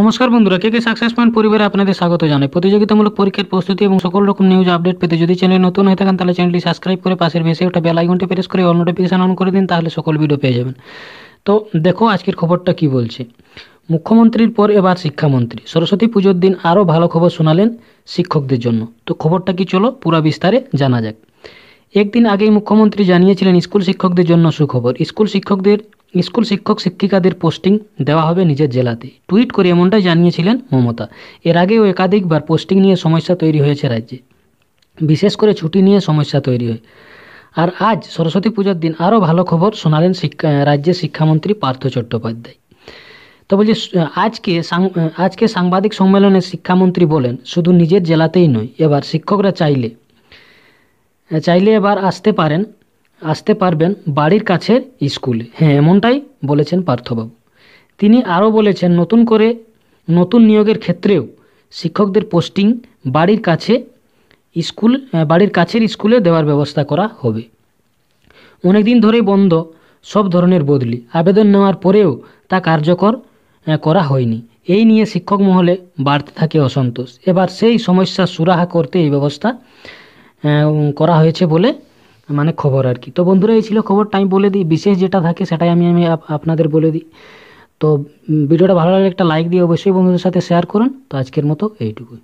নমস্কার বন্ধুরা কে কে success point পরিবারে আপনাদের স্বাগত জানাই প্রতিযোগিতামূলক পরীক্ষার প্রস্তুতি এবং সকল রকম নিউজ আপডেট পেতে যদি চ্যানেল নতুন হয়ে থাকেন তাহলে চ্যানেলটি সাবস্ক্রাইব করে পাশের বেশি ওটা বেল আইকনটি প্রেস করে অল নোটিফিকেশান অন করে দিন তাহলে সকল ভিডিও পেয়ে যাবেন তো দেখো আজকের খবরটা কি বলছে মুখ্যমন্ত্রীর পর এবার শিক্ষামন্ত্রী সরস্বতী পুজোর দিন আরও ভালো খবর শোনালেন শিক্ষকদের জন্য তো খবরটা কি চলো পুরা বিস্তারে জানা যাক একদিন আগেই মুখ্যমন্ত্রী জানিয়েছিলেন স্কুল শিক্ষকদের জন্য সুখবর স্কুল শিক্ষকদের স্কুল শিক্ষক শিক্ষিকাদের পোস্টিং দেওয়া হবে নিজের জেলাতে টুইট করে এমনটাই জানিয়েছিলেন মমতা এর আগেও একাধিকবার পোস্টিং নিয়ে সমস্যা তৈরি হয়েছে রাজ্যে বিশেষ করে ছুটি নিয়ে সমস্যা তৈরি হয় আর আজ সরস্বতী পূজার দিন আরও ভালো খবর শোনালেন শিক্ষা রাজ্যের শিক্ষামন্ত্রী পার্থ চট্টোপাধ্যায় তো বলছি আজকে আজকে সাংবাদিক সম্মেলনে শিক্ষামন্ত্রী বলেন শুধু নিজের জেলাতেই নয় এবার শিক্ষকরা চাইলে চাইলে এবার আসতে পারেন আসতে পারবেন বাড়ির কাছের স্কুলে হ্যাঁ এমনটাই বলেছেন পার্থবাবু তিনি আরও বলেছেন নতুন করে নতুন নিয়োগের ক্ষেত্রেও শিক্ষকদের পোস্টিং বাড়ির কাছে স্কুল বাড়ির কাছের স্কুলে দেওয়ার ব্যবস্থা করা হবে অনেক দিন ধরেই বন্ধ সব ধরনের বদলি আবেদন নেওয়ার পরেও তা কার্যকর করা হয়নি এই নিয়ে শিক্ষক মহলে বাড়তে থাকে অসন্তোষ এবার সেই সমস্যা সুরাহা করতে এই ব্যবস্থা করা হয়েছে বলে মানে খবর আর কি তো বন্ধুরা এই ছিল খবরটা আমি বলে দিই বিশেষ যেটা থাকে সেটাই আমি আমি আপনাদের বলে দিই তো ভিডিওটা ভালো লাগলে একটা লাইক দিয়ে অবশ্যই বন্ধুদের সাথে শেয়ার করুন তো আজকের মতো এইটুকুই